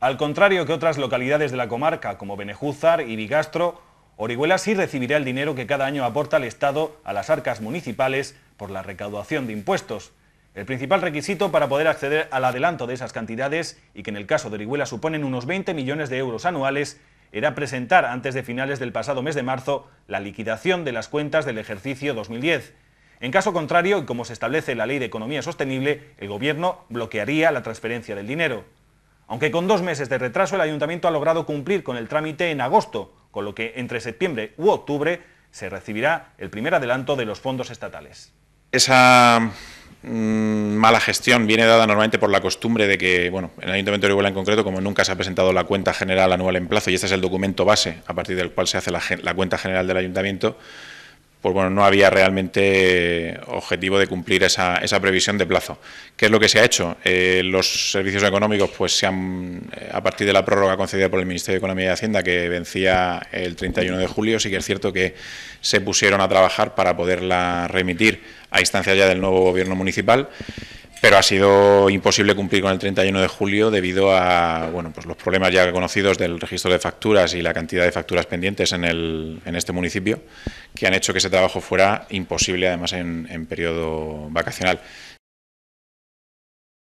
Al contrario que otras localidades de la comarca, como Benejúzar y Bigastro, Orihuela sí recibirá el dinero que cada año aporta el Estado a las arcas municipales por la recaudación de impuestos. El principal requisito para poder acceder al adelanto de esas cantidades, y que en el caso de Orihuela suponen unos 20 millones de euros anuales, era presentar antes de finales del pasado mes de marzo la liquidación de las cuentas del ejercicio 2010. En caso contrario, y como se establece la Ley de Economía Sostenible, el Gobierno bloquearía la transferencia del dinero. Aunque con dos meses de retraso el ayuntamiento ha logrado cumplir con el trámite en agosto, con lo que entre septiembre u octubre se recibirá el primer adelanto de los fondos estatales. Esa mm, mala gestión viene dada normalmente por la costumbre de que, bueno, en el Ayuntamiento de Orihuela en concreto, como nunca se ha presentado la cuenta general anual en plazo, y este es el documento base a partir del cual se hace la, la cuenta general del Ayuntamiento, pues bueno, no había realmente objetivo de cumplir esa, esa, previsión de plazo. ¿Qué es lo que se ha hecho? Eh, los servicios económicos, pues se han, eh, a partir de la prórroga concedida por el Ministerio de Economía y Hacienda, que vencía el 31 de julio, sí que es cierto que se pusieron a trabajar para poderla remitir a instancia ya del nuevo Gobierno municipal pero ha sido imposible cumplir con el 31 de julio debido a bueno, pues los problemas ya conocidos del registro de facturas y la cantidad de facturas pendientes en, el, en este municipio, que han hecho que ese trabajo fuera imposible, además en, en periodo vacacional.